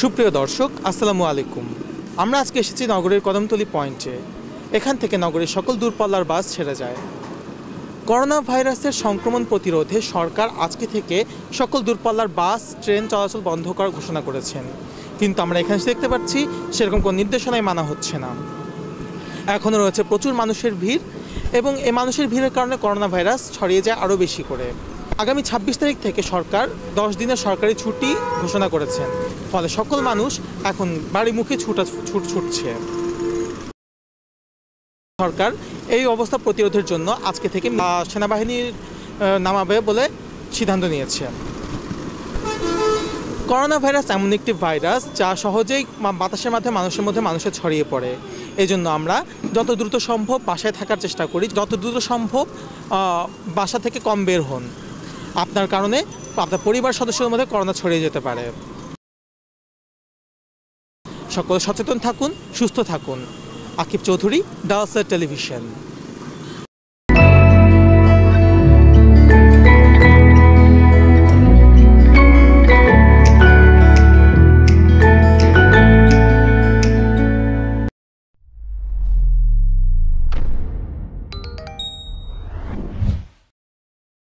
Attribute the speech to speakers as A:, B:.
A: সুপ্রিয় দর্শক আসসালামু আলাইকুম আমরা আজকে এসেছি নগরের কদমতলি পয়েন্টে এখান থেকে নগরের সকল দূরপাল্লার বাস ছেড়ে যায় করোনা ভাইরাসের সংক্রমণ প্রতিরোধে সরকার আজকে থেকে সকল দূরপাল্লার বাস ট্রেন চলাচল বন্ধ করার ঘোষণা করেছেন কিন্তু আমরা এখানে দেখতে পাচ্ছি সেরকম কোনো নির্দেশনাই মানা হচ্ছে না এখনও রয়েছে প্রচুর মানুষের ভিড় এবং এ মানুষের ভিড়ের কারণে করোনা ভাইরাস ছড়িয়ে যায় আরও বেশি করে আগামী ২৬ তারিখ থেকে সরকার দশ দিনের সরকারি ছুটি ঘোষণা করেছেন ফলে সকল মানুষ এখন বাড়ি মুখে ছুটা ছুট ছুটছে সরকার এই অবস্থা প্রতিরোধের জন্য আজকে থেকে সেনাবাহিনীর নামাবে বলে সিদ্ধান্ত নিয়েছে করোনা ভাইরাস এমন একটি ভাইরাস যা সহজেই বাতাসের মাধ্যমে মানুষের মধ্যে মানুষের ছড়িয়ে পড়ে এই জন্য আমরা যত দ্রুত সম্ভব বাসায় থাকার চেষ্টা করি যত দ্রুত সম্ভব বাসা থেকে কম বের হন আপনার কারণে আপনার পরিবার সদস্যদের মধ্যে করোনা ছড়িয়ে যেতে পারে সকল সচেতন থাকুন সুস্থ থাকুন
B: আকিব চৌধুরী দাসের টেলিভিশন